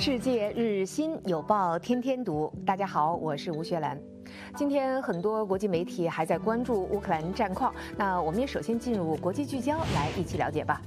世界日新有报，天天读。大家好，我是吴学兰。今天很多国际媒体还在关注乌克兰战况，那我们也首先进入国际聚焦，来一起了解吧。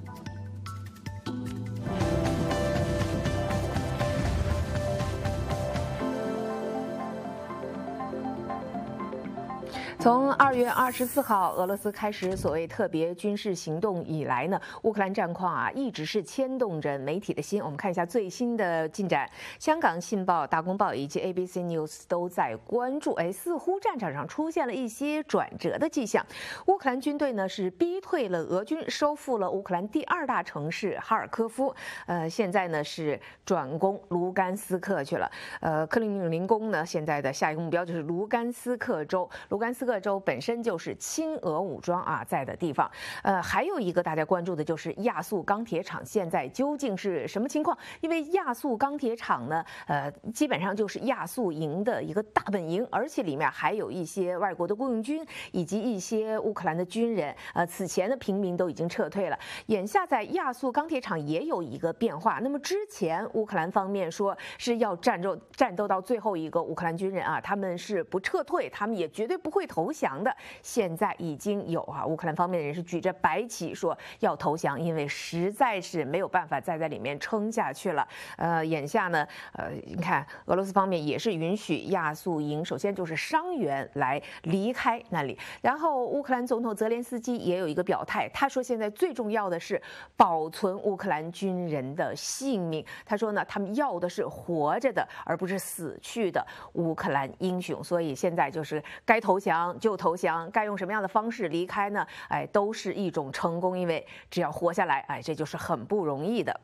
从二月二十四号俄罗斯开始所谓特别军事行动以来呢，乌克兰战况啊一直是牵动着媒体的心。我们看一下最新的进展，香港信报、大公报以及 ABC News 都在关注。哎，似乎战场上出现了一些转折的迹象。乌克兰军队呢是逼退了俄军，收复了乌克兰第二大城市哈尔科夫。呃，现在呢是转攻卢甘斯克去了。呃，克里姆林宫呢现在的下一个目标就是卢甘斯克州，卢甘斯克。各州本身就是亲俄武装啊在的地方，呃，还有一个大家关注的就是亚速钢铁厂现在究竟是什么情况？因为亚速钢铁厂呢，呃，基本上就是亚速营的一个大本营，而且里面还有一些外国的雇佣军以及一些乌克兰的军人。呃，此前的平民都已经撤退了，眼下在亚速钢铁厂也有一个变化。那么之前乌克兰方面说是要战斗战斗到最后一个乌克兰军人啊，他们是不撤退，他们也绝对不会投。投降的现在已经有啊，乌克兰方面的人是举着白旗说要投降，因为实在是没有办法再在里面撑下去了。呃，眼下呢，呃，你看俄罗斯方面也是允许亚速营首先就是伤员来离开那里，然后乌克兰总统泽连斯基也有一个表态，他说现在最重要的是保存乌克兰军人的性命，他说呢，他们要的是活着的，而不是死去的乌克兰英雄，所以现在就是该投降。就投降，该用什么样的方式离开呢？哎，都是一种成功，因为只要活下来，哎，这就是很不容易的。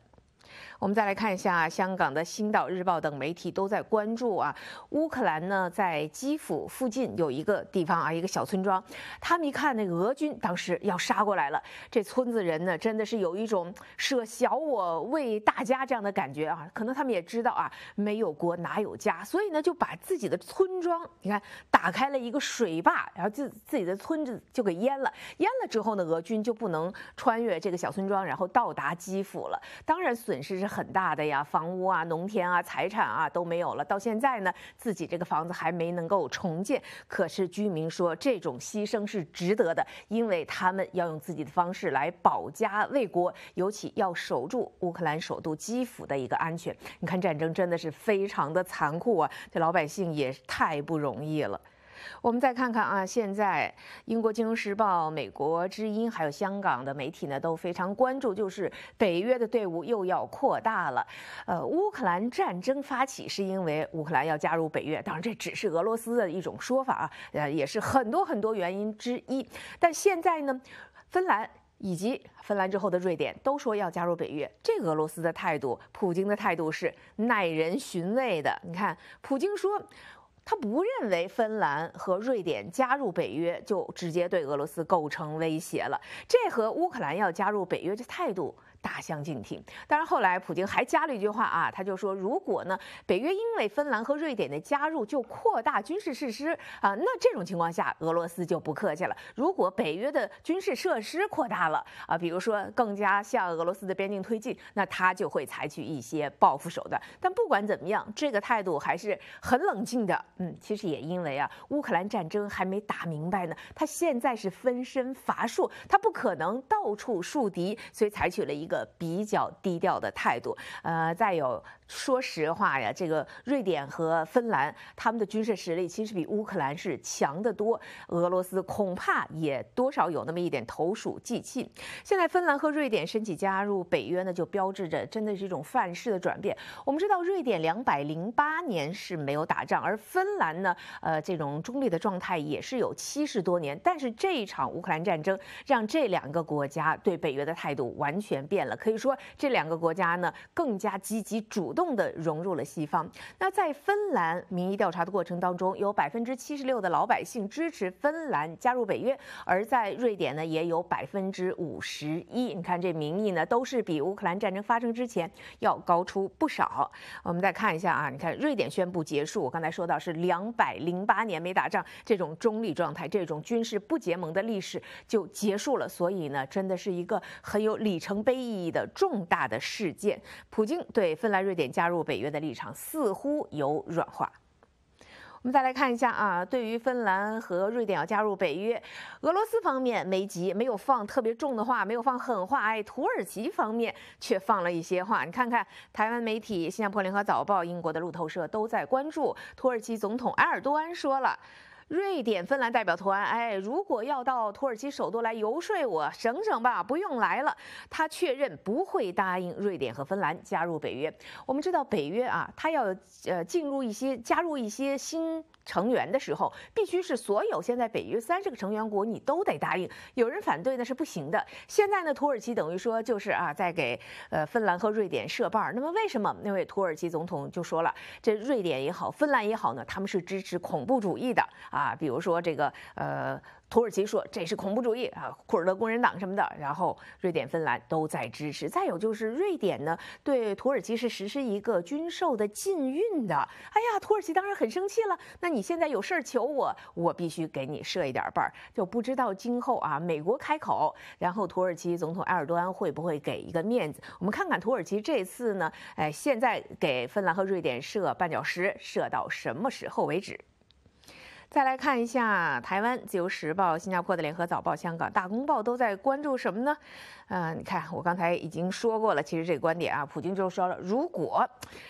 我们再来看一下，香港的《星岛日报》等媒体都在关注啊。乌克兰呢，在基辅附近有一个地方啊，一个小村庄。他们一看那俄军当时要杀过来了，这村子人呢，真的是有一种舍小我为大家这样的感觉啊。可能他们也知道啊，没有国哪有家，所以呢，就把自己的村庄，你看打开了一个水坝，然后自自己的村子就给淹了。淹了之后呢，俄军就不能穿越这个小村庄，然后到达基辅了。当然，损失是。很大的呀，房屋啊、农田啊、财产啊都没有了。到现在呢，自己这个房子还没能够重建。可是居民说，这种牺牲是值得的，因为他们要用自己的方式来保家卫国，尤其要守住乌克兰首都基辅的一个安全。你看，战争真的是非常的残酷啊，这老百姓也太不容易了。我们再看看啊，现在英国《金融时报》、美国《之音》，还有香港的媒体呢，都非常关注，就是北约的队伍又要扩大了。呃，乌克兰战争发起是因为乌克兰要加入北约，当然这只是俄罗斯的一种说法啊，呃，也是很多很多原因之一。但现在呢，芬兰以及芬兰之后的瑞典都说要加入北约，这俄罗斯的态度，普京的态度是耐人寻味的。你看，普京说。他不认为芬兰和瑞典加入北约就直接对俄罗斯构成威胁了，这和乌克兰要加入北约的态度。大相径庭。当然，后来普京还加了一句话啊，他就说，如果呢，北约因为芬兰和瑞典的加入就扩大军事设施啊，那这种情况下，俄罗斯就不客气了。如果北约的军事设施扩大了啊，比如说更加向俄罗斯的边境推进，那他就会采取一些报复手段。但不管怎么样，这个态度还是很冷静的。嗯，其实也因为啊，乌克兰战争还没打明白呢，他现在是分身乏术，他不可能到处树敌，所以采取了一。一个比较低调的态度，呃，再有，说实话呀，这个瑞典和芬兰他们的军事实力其实比乌克兰是强得多，俄罗斯恐怕也多少有那么一点投鼠忌器。现在芬兰和瑞典申请加入北约呢，就标志着真的是一种范式的转变。我们知道，瑞典两百零八年是没有打仗，而芬兰呢，呃，这种中立的状态也是有七十多年，但是这一场乌克兰战争让这两个国家对北约的态度完全变。了，可以说这两个国家呢更加积极主动地融入了西方。那在芬兰民意调查的过程当中，有百分之七十六的老百姓支持芬兰加入北约，而在瑞典呢也有百分之五十一。你看这民意呢都是比乌克兰战争发生之前要高出不少。我们再看一下啊，你看瑞典宣布结束，我刚才说到是两百零八年没打仗，这种中立状态，这种军事不结盟的历史就结束了。所以呢，真的是一个很有里程碑。意义的重大的事件，普京对芬兰、瑞典加入北约的立场似乎有软化。我们再来看一下啊，对于芬兰和瑞典要加入北约，俄罗斯方面没急，没有放特别重的话，没有放狠话。哎，土耳其方面却放了一些话。你看看，台湾媒体、新加坡联合早报、英国的路透社都在关注。土耳其总统埃尔多安说了。瑞典、芬兰代表团，哎，如果要到土耳其首都来游说我，省省吧，不用来了。他确认不会答应瑞典和芬兰加入北约。我们知道，北约啊，它要呃进入一些、加入一些新成员的时候，必须是所有现在北约三十个成员国你都得答应。有人反对那是不行的。现在呢，土耳其等于说就是啊，在给呃芬兰和瑞典设绊儿。那么为什么那位土耳其总统就说了，这瑞典也好，芬兰也好呢，他们是支持恐怖主义的啊？啊，比如说这个，呃，土耳其说这是恐怖主义啊，库尔德工人党什么的，然后瑞典、芬兰都在支持。再有就是瑞典呢，对土耳其是实施一个军售的禁运的。哎呀，土耳其当然很生气了。那你现在有事儿求我，我必须给你设一点伴儿。就不知道今后啊，美国开口，然后土耳其总统埃尔多安会不会给一个面子？我们看看土耳其这次呢，哎，现在给芬兰和瑞典设绊脚石，设到什么时候为止？再来看一下台湾《自由时报》、新加坡的《联合早报》、香港《大公报》，都在关注什么呢？嗯，你看，我刚才已经说过了，其实这个观点啊，普京就说了，如果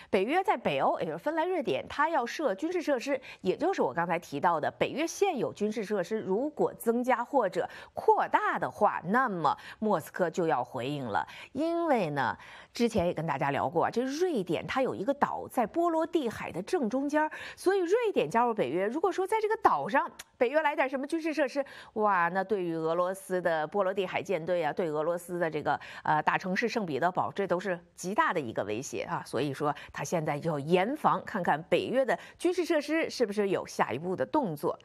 北约在北欧，也就是芬兰、瑞典，他要设军事设施，也就是我刚才提到的北约现有军事设施，如果增加或者扩大的话，那么莫斯科就要回应了。因为呢，之前也跟大家聊过啊，这瑞典它有一个岛在波罗的海的正中间，所以瑞典加入北约，如果说在这个岛上，北约来点什么军事设施，哇，那对于俄罗斯的波罗的海舰队啊，对俄罗斯。的这个呃大城市圣彼得堡，这都是极大的一个威胁啊，所以说他现在要严防，看看北约的军事设施是不是有下一步的动作。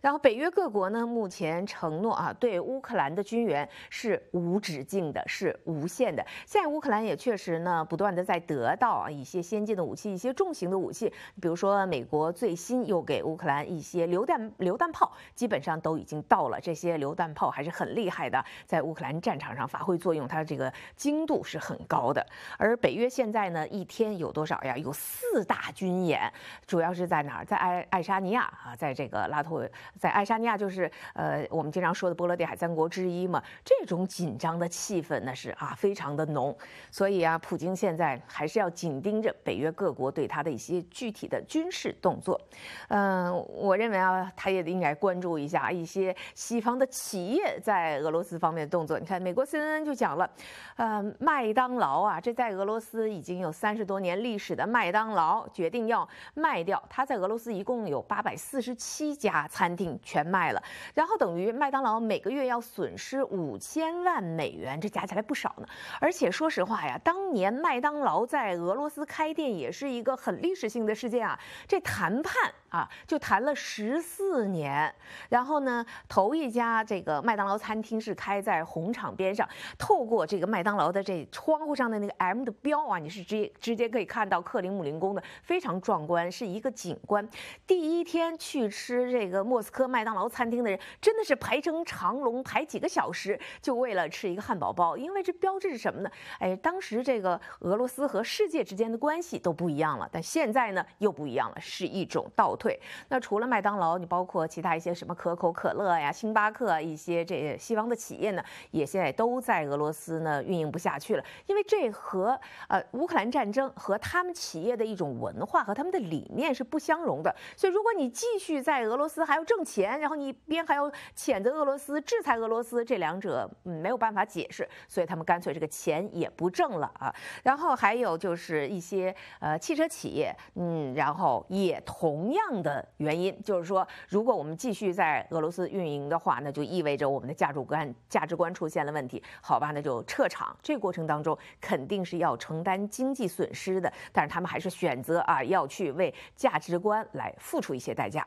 然后北约各国呢，目前承诺啊，对乌克兰的军援是无止境的，是无限的。现在乌克兰也确实呢，不断的在得到一些先进的武器，一些重型的武器，比如说美国最新又给乌克兰一些榴弹榴弹炮，基本上都已经到了，这些榴弹炮还是很厉害的，在乌克兰战场上发挥。作用，它这个精度是很高的。而北约现在呢，一天有多少呀？有四大军演，主要是在哪儿？在爱爱沙尼亚啊，在这个拉脱，在爱沙尼亚就是呃，我们经常说的波罗的海三国之一嘛。这种紧张的气氛那是啊，非常的浓。所以啊，普京现在还是要紧盯着北约各国对他的一些具体的军事动作。嗯，我认为啊，他也应该关注一下一些西方的企业在俄罗斯方面的动作。你看，美国虽然。就讲了，呃，麦当劳啊，这在俄罗斯已经有三十多年历史的麦当劳决定要卖掉，它在俄罗斯一共有八百四十七家餐厅全卖了，然后等于麦当劳每个月要损失五千万美元，这加起来不少呢。而且说实话呀，当年麦当劳在俄罗斯开店也是一个很历史性的事件啊，这谈判啊就谈了十四年，然后呢，头一家这个麦当劳餐厅是开在红场边上。透过这个麦当劳的这窗户上的那个 M 的标啊，你是直接直接可以看到克林姆林宫的非常壮观，是一个景观。第一天去吃这个莫斯科麦当劳餐厅的人，真的是排成长龙，排几个小时就为了吃一个汉堡包，因为这标志是什么呢？哎，当时这个俄罗斯和世界之间的关系都不一样了，但现在呢又不一样了，是一种倒退。那除了麦当劳，你包括其他一些什么可口可乐呀、星巴克一些这西方的企业呢，也现在都在。在俄罗斯呢运营不下去了，因为这和呃乌克兰战争和他们企业的一种文化和他们的理念是不相容的，所以如果你继续在俄罗斯还要挣钱，然后你边还要谴责俄罗斯、制裁俄罗斯，这两者嗯没有办法解释，所以他们干脆这个钱也不挣了啊。然后还有就是一些呃汽车企业，嗯，然后也同样的原因，就是说如果我们继续在俄罗斯运营的话，那就意味着我们的价值观价值观出现了问题。好吧，那就撤场。这过程当中肯定是要承担经济损失的，但是他们还是选择啊，要去为价值观来付出一些代价。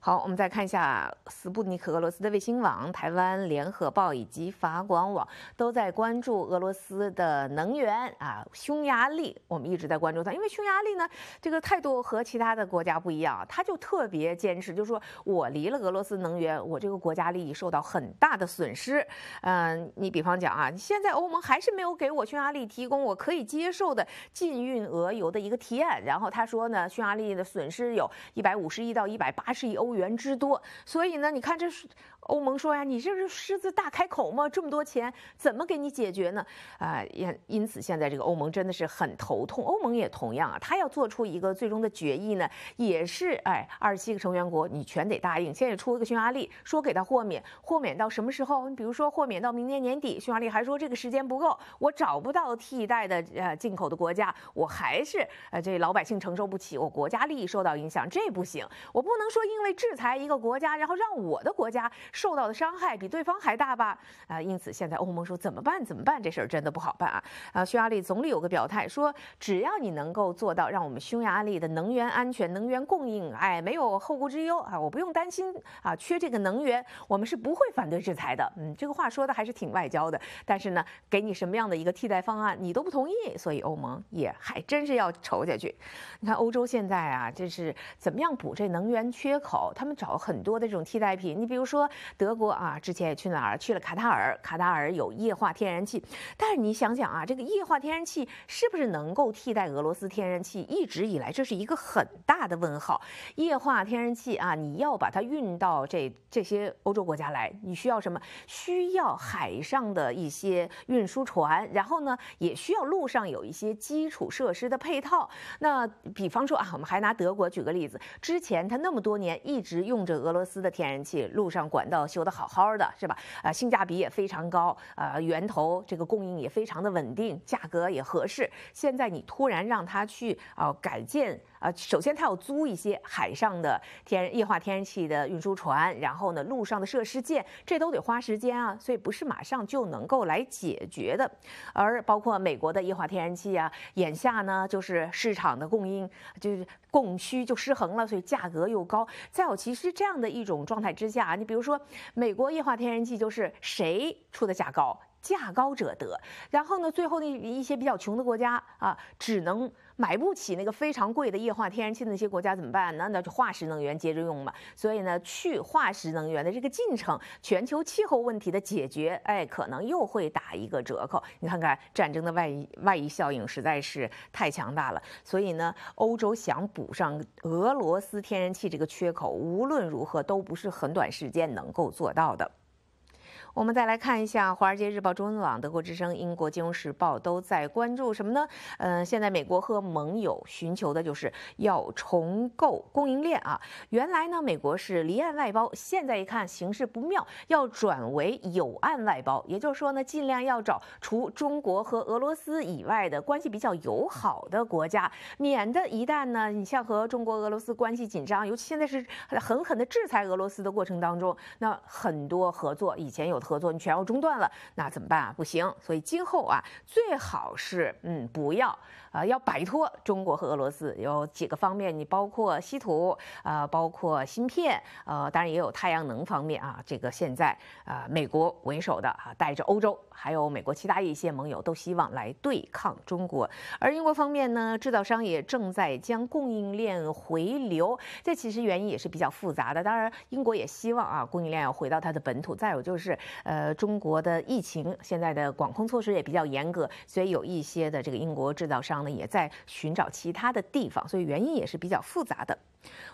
好，我们再看一下斯布尼克俄罗斯的卫星网、台湾联合报以及法广网都在关注俄罗斯的能源啊。匈牙利我们一直在关注它，因为匈牙利呢这个态度和其他的国家不一样，他就特别坚持，就是说我离了俄罗斯能源，我这个国家利益受到很大的损失。嗯，你比方讲啊，现在欧盟还是没有给我匈牙利提供我可以接受的禁运俄油的一个提案。然后他说呢，匈牙利的损失有一百五十亿到一百八十亿欧。欧元之多，所以呢，你看这是欧盟说呀，你这是狮子大开口吗？这么多钱怎么给你解决呢？啊，也因此现在这个欧盟真的是很头痛。欧盟也同样啊，他要做出一个最终的决议呢，也是哎，二十七个成员国你全得答应。现在出一个匈牙利说给他豁免，豁免到什么时候？你比如说豁免到明年年底，匈牙利还说这个时间不够，我找不到替代的呃进口的国家，我还是呃这老百姓承受不起，我国家利益受到影响，这不行，我不能说因为。制裁一个国家，然后让我的国家受到的伤害比对方还大吧？啊，因此现在欧盟说怎么办？怎么办？这事儿真的不好办啊！啊，匈牙利总理有个表态，说只要你能够做到让我们匈牙利的能源安全、能源供应，哎，没有后顾之忧啊，我不用担心啊，缺这个能源，我们是不会反对制裁的。嗯，这个话说的还是挺外交的。但是呢，给你什么样的一个替代方案，你都不同意。所以欧盟也还真是要愁下去。你看欧洲现在啊，这是怎么样补这能源缺口？他们找很多的这种替代品，你比如说德国啊，之前也去哪儿去了卡塔尔，卡塔尔有液化天然气，但是你想想啊，这个液化天然气是不是能够替代俄罗斯天然气？一直以来，这是一个很大的问号。液化天然气啊，你要把它运到这这些欧洲国家来，你需要什么？需要海上的一些运输船，然后呢，也需要路上有一些基础设施的配套。那比方说啊，我们还拿德国举个例子，之前它那么多年一一直用着俄罗斯的天然气，路上管道修得好好的，是吧？啊，性价比也非常高，啊，源头这个供应也非常的稳定，价格也合适。现在你突然让他去啊改建啊，首先他要租一些海上的天液化天然气的运输船，然后呢，路上的设施建，这都得花时间啊，所以不是马上就能够来解决的。而包括美国的液化天然气啊，眼下呢就是市场的供应就是供需就失衡了，所以价格又高。在其实这样的一种状态之下啊，你比如说，美国液化天然气就是谁出的价高，价高者得，然后呢，最后那一些比较穷的国家啊，只能。买不起那个非常贵的液化天然气，那些国家怎么办？那那就化石能源接着用嘛。所以呢，去化石能源的这个进程，全球气候问题的解决，哎，可能又会打一个折扣。你看看战争的外溢外溢效应实在是太强大了。所以呢，欧洲想补上俄罗斯天然气这个缺口，无论如何都不是很短时间能够做到的。我们再来看一下《华尔街日报》、《中文网》、《德国之声》、《英国金融时报》都在关注什么呢？呃，现在美国和盟友寻求的就是要重构供应链啊。原来呢，美国是离岸外包，现在一看形势不妙，要转为友岸外包，也就是说呢，尽量要找除中国和俄罗斯以外的关系比较友好的国家，免得一旦呢，你像和中国、俄罗斯关系紧张，尤其现在是狠狠的制裁俄罗斯的过程当中，那很多合作以前有。合作你全要中断了，那怎么办啊？不行，所以今后啊，最好是嗯，不要啊，要摆脱中国和俄罗斯。有几个方面，你包括稀土啊，包括芯片，呃，当然也有太阳能方面啊。这个现在啊，美国为首的啊，带着欧洲还有美国其他一些盟友都希望来对抗中国。而英国方面呢，制造商也正在将供应链回流。这其实原因也是比较复杂的。当然，英国也希望啊，供应链要回到它的本土。再有就是。呃，中国的疫情现在的管控措施也比较严格，所以有一些的这个英国制造商呢，也在寻找其他的地方，所以原因也是比较复杂的。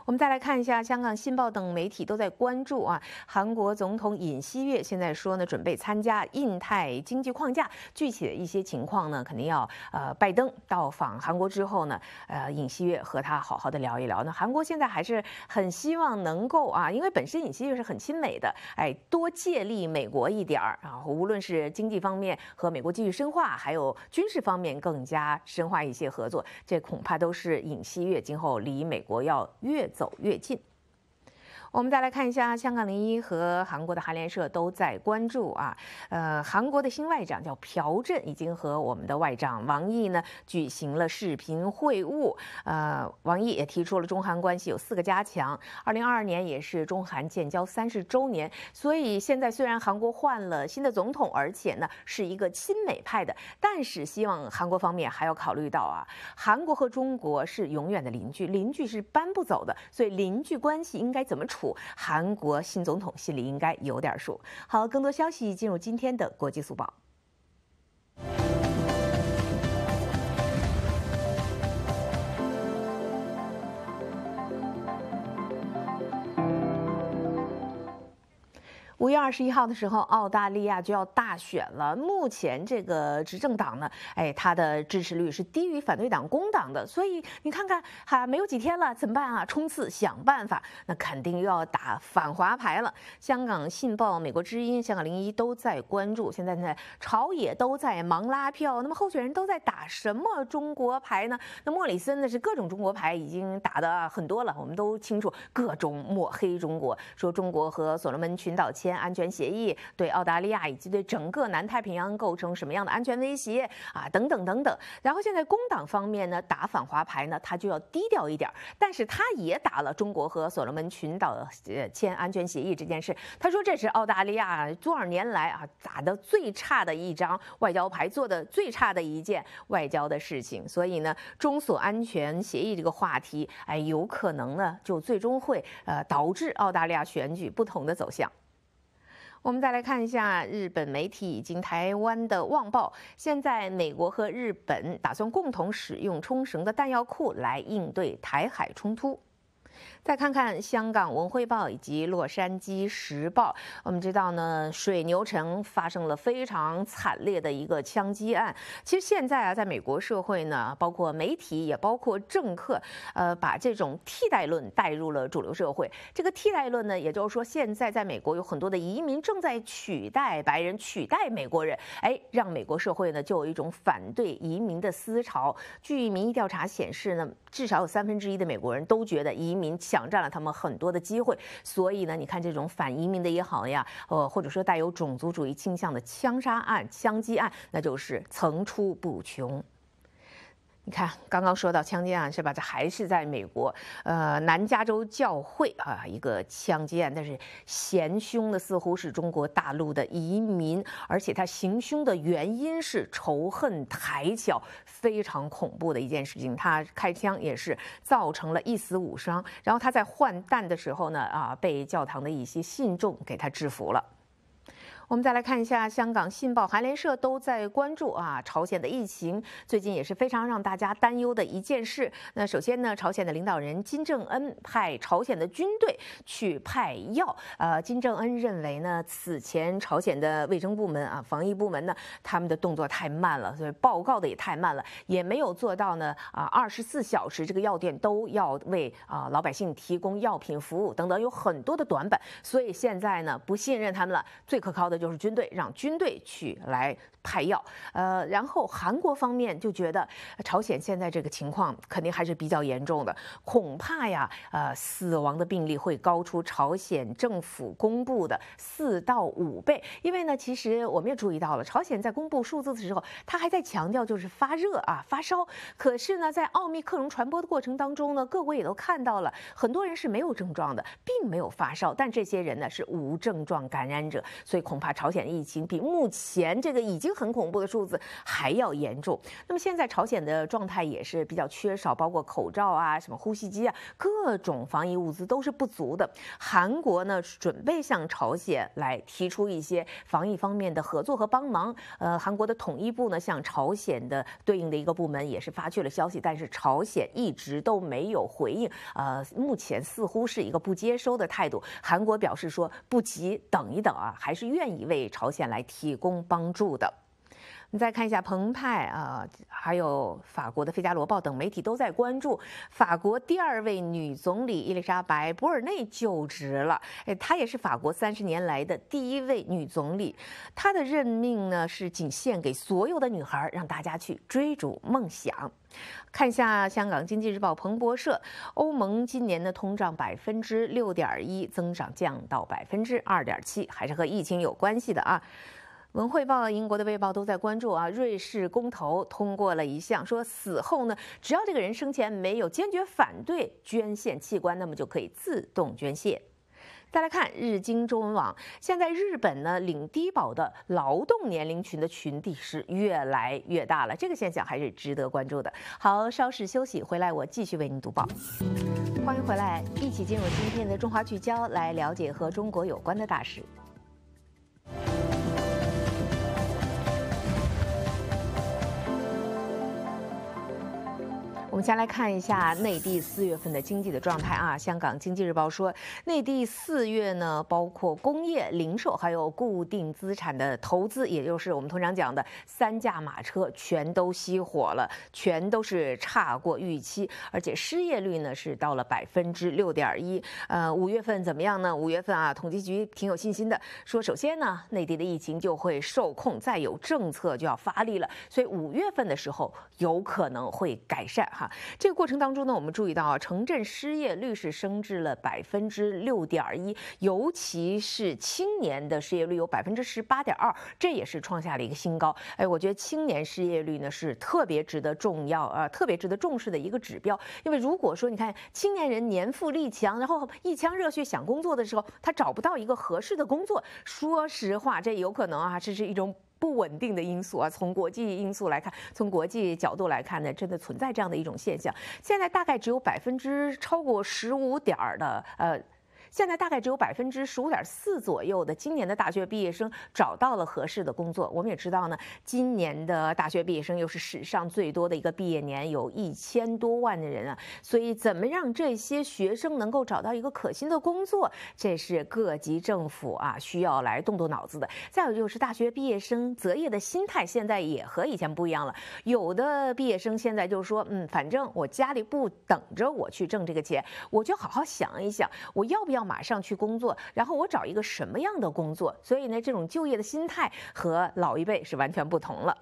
我们再来看一下，香港信报等媒体都在关注啊，韩国总统尹锡月现在说呢，准备参加印太经济框架，具体的一些情况呢，肯定要呃，拜登到访韩国之后呢，呃，尹锡月和他好好的聊一聊。那韩国现在还是很希望能够啊，因为本身尹锡月是很亲美的，哎，多借力美。美国一点儿，然后无论是经济方面和美国继续深化，还有军事方面更加深化一些合作，这恐怕都是尹锡悦今后离美国要越走越近。我们再来看一下，香港零一和韩国的韩联社都在关注啊。呃，韩国的新外长叫朴振，已经和我们的外长王毅呢举行了视频会晤。呃，王毅也提出了中韩关系有四个加强。二零二二年也是中韩建交三十周年，所以现在虽然韩国换了新的总统，而且呢是一个亲美派的，但是希望韩国方面还要考虑到啊，韩国和中国是永远的邻居，邻居是搬不走的，所以邻居关系应该怎么处？韩国新总统心里应该有点数。好，更多消息进入今天的国际速报。五月二十一号的时候，澳大利亚就要大选了。目前这个执政党呢，哎，它的支持率是低于反对党工党的，所以你看看，哈，没有几天了，怎么办啊？冲刺，想办法。那肯定又要打反华牌了。香港信报、美国之音、香港零一都在关注。现在呢，朝野都在忙拉票。那么候选人都在打什么中国牌呢？那莫里森呢是各种中国牌，已经打的很多了，我们都清楚，各种抹黑中国，说中国和所罗门群岛签。安全协议对澳大利亚以及对整个南太平洋构成什么样的安全威胁啊？等等等等。然后现在工党方面呢，打反华牌呢，他就要低调一点，但是他也打了中国和所罗门群岛呃签安全协议这件事。他说这是澳大利亚多少年来啊打的最差的一张外交牌，做的最差的一件外交的事情。所以呢，中所安全协议这个话题，哎，有可能呢就最终会呃导致澳大利亚选举不同的走向。我们再来看一下日本媒体以及台湾的《望报》，现在美国和日本打算共同使用冲绳的弹药库来应对台海冲突。再看看香港《文汇报》以及《洛杉矶时报》，我们知道呢，水牛城发生了非常惨烈的一个枪击案。其实现在啊，在美国社会呢，包括媒体也包括政客，呃，把这种替代论带入了主流社会。这个替代论呢，也就是说，现在在美国有很多的移民正在取代白人，取代美国人，哎，让美国社会呢就有一种反对移民的思潮。据民意调查显示呢，至少有三分之一的美国人都觉得移民。民抢占了他们很多的机会，所以呢，你看这种反移民的也好呀，呃，或者说带有种族主义倾向的枪杀案、枪击案，那就是层出不穷。你看，刚刚说到枪击案是吧？这还是在美国，呃，南加州教会啊，一个枪击案，但是嫌凶的似乎是中国大陆的移民，而且他行凶的原因是仇恨抬脚，非常恐怖的一件事情。他开枪也是造成了一死五伤，然后他在换弹的时候呢，啊，被教堂的一些信众给他制服了。我们再来看一下，香港《信报》、韩联社都在关注啊，朝鲜的疫情最近也是非常让大家担忧的一件事。那首先呢，朝鲜的领导人金正恩派朝鲜的军队去派药。呃，金正恩认为呢，此前朝鲜的卫生部门啊、防疫部门呢，他们的动作太慢了，所以报告的也太慢了，也没有做到呢啊，二十四小时这个药店都要为啊老百姓提供药品服务等等，有很多的短板，所以现在呢不信任他们了，最可靠的。就是军队让军队去来派药，呃，然后韩国方面就觉得朝鲜现在这个情况肯定还是比较严重的，恐怕呀，呃，死亡的病例会高出朝鲜政府公布的四到五倍。因为呢，其实我们也注意到了，朝鲜在公布数字的时候，他还在强调就是发热啊、发烧。可是呢，在奥密克戎传播的过程当中呢，各国也都看到了，很多人是没有症状的，并没有发烧，但这些人呢是无症状感染者，所以恐。怕朝鲜的疫情比目前这个已经很恐怖的数字还要严重。那么现在朝鲜的状态也是比较缺少，包括口罩啊、什么呼吸机啊，各种防疫物资都是不足的。韩国呢，准备向朝鲜来提出一些防疫方面的合作和帮忙。呃，韩国的统一部呢，向朝鲜的对应的一个部门也是发去了消息，但是朝鲜一直都没有回应。呃，目前似乎是一个不接收的态度。韩国表示说不急，等一等啊，还是愿意。以为朝鲜来提供帮助的。你再看一下，《澎湃》啊，还有法国的《费加罗报》等媒体都在关注法国第二位女总理伊丽莎白·博尔内就职了。哎，她也是法国三十年来的第一位女总理。她的任命呢，是仅限给所有的女孩，让大家去追逐梦想。看下《香港经济日报》、彭博社，欧盟今年的通胀百分之六点一，增长降到百分之二点七，还是和疫情有关系的啊。文汇报、英国的卫报都在关注啊，瑞士公投通过了一项，说死后呢，只要这个人生前没有坚决反对捐献器官，那么就可以自动捐献。再来看日经中文网，现在日本呢领低保的劳动年龄群的群体是越来越大了，这个现象还是值得关注的。好，稍事休息，回来我继续为您读报。欢迎回来，一起进入今天的《中华聚焦》，来了解和中国有关的大事。我们先来看一下内地四月份的经济的状态啊。香港经济日报说，内地四月呢，包括工业、零售还有固定资产的投资，也就是我们通常讲的三驾马车，全都熄火了，全都是差过预期，而且失业率呢是到了百分之六点一。呃，五月份怎么样呢？五月份啊，统计局挺有信心的，说首先呢，内地的疫情就会受控，再有政策就要发力了，所以五月份的时候有可能会改善哈。这个过程当中呢，我们注意到啊，城镇失业率是升至了百分之六点一，尤其是青年的失业率有百分之十八点二，这也是创下了一个新高。哎，我觉得青年失业率呢是特别值得重要啊，特别值得重视的一个指标，因为如果说你看青年人年富力强，然后一腔热血想工作的时候，他找不到一个合适的工作，说实话，这有可能啊，这是一种。不稳定的因素啊，从国际因素来看，从国际角度来看呢，真的存在这样的一种现象。现在大概只有百分之超过十五点儿的，呃。现在大概只有百分之十五点四左右的今年的大学毕业生找到了合适的工作。我们也知道呢，今年的大学毕业生又是史上最多的一个毕业年，有一千多万的人啊。所以，怎么让这些学生能够找到一个可心的工作，这是各级政府啊需要来动动脑子的。再有就是，大学毕业生择业的心态现在也和以前不一样了。有的毕业生现在就说，嗯，反正我家里不等着我去挣这个钱，我就好好想一想，我要不要。马上去工作，然后我找一个什么样的工作？所以呢，这种就业的心态和老一辈是完全不同了。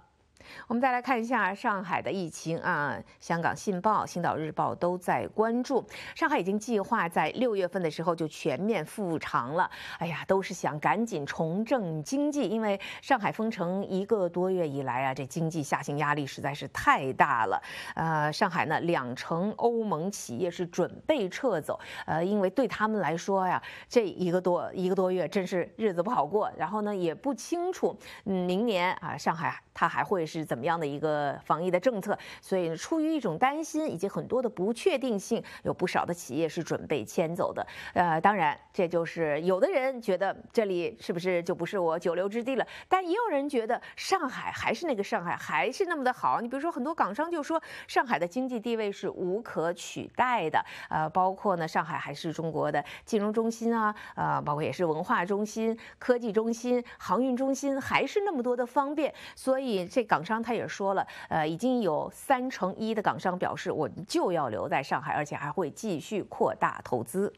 我们再来看一下上海的疫情啊，香港《信报》、《星岛日报》都在关注。上海已经计划在六月份的时候就全面复常了。哎呀，都是想赶紧重振经济，因为上海封城一个多月以来啊，这经济下行压力实在是太大了。呃，上海呢，两成欧盟企业是准备撤走，呃，因为对他们来说呀，这一个多一个多月真是日子不好过。然后呢，也不清楚明年啊，上海它还会。是怎么样的一个防疫的政策？所以出于一种担心以及很多的不确定性，有不少的企业是准备迁走的。呃，当然，这就是有的人觉得这里是不是就不是我久留之地了？但也有人觉得上海还是那个上海，还是那么的好。你比如说，很多港商就说，上海的经济地位是无可取代的。呃，包括呢，上海还是中国的金融中心啊，呃，包括也是文化中心、科技中心、航运中心，还是那么多的方便。所以这港。港商他也说了，呃，已经有三成一的港商表示，我就要留在上海，而且还会继续扩大投资。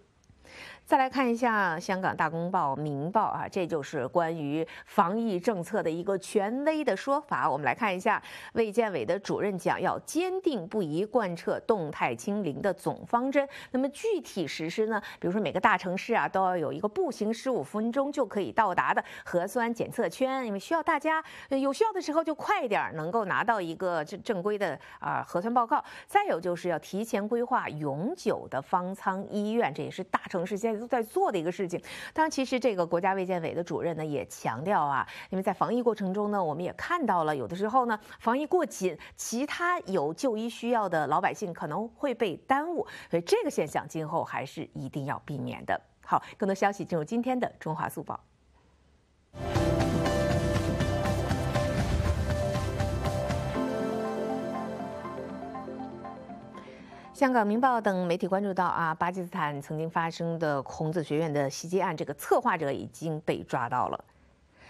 再来看一下香港《大公报》《明报》啊，这就是关于防疫政策的一个权威的说法。我们来看一下卫健委的主任讲，要坚定不移贯彻动态清零的总方针。那么具体实施呢？比如说每个大城市啊，都要有一个步行十五分钟就可以到达的核酸检测圈，因为需要大家有需要的时候就快点儿能够拿到一个正正规的啊核酸报告。再有就是要提前规划永久的方舱医院，这也是大城市间。都在做的一个事情，当然，其实这个国家卫健委的主任呢也强调啊，因为在防疫过程中呢，我们也看到了有的时候呢，防疫过紧，其他有就医需要的老百姓可能会被耽误，所以这个现象今后还是一定要避免的。好，更多消息进入今天的《中华速报》。香港《明报》等媒体关注到啊，巴基斯坦曾经发生的孔子学院的袭击案，这个策划者已经被抓到了。《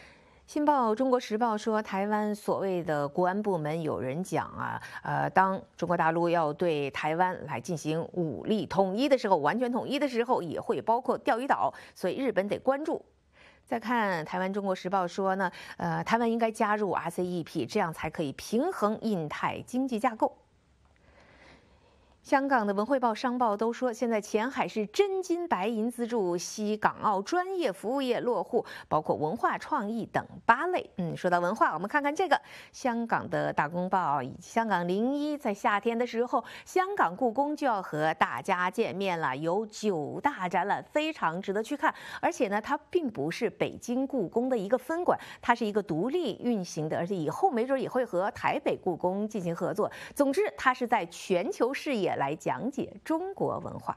新报》《中国时报》说，台湾所谓的国安部门有人讲啊，呃，当中国大陆要对台湾来进行武力统一的时候，完全统一的时候也会包括钓鱼岛，所以日本得关注。再看台湾《中国时报》说呢，呃，台湾应该加入 RCEP，这样才可以平衡印太经济架构。香港的文汇报、商报都说，现在前海是真金白银资助西港澳专业服务业落户，包括文化创意等八类。嗯，说到文化，我们看看这个香港的大公报、香港零一，在夏天的时候，香港故宫就要和大家见面了，有九大展览，非常值得去看。而且呢，它并不是北京故宫的一个分馆，它是一个独立运行的，而且以后没准也会和台北故宫进行合作。总之，它是在全球视野。来讲解中国文化。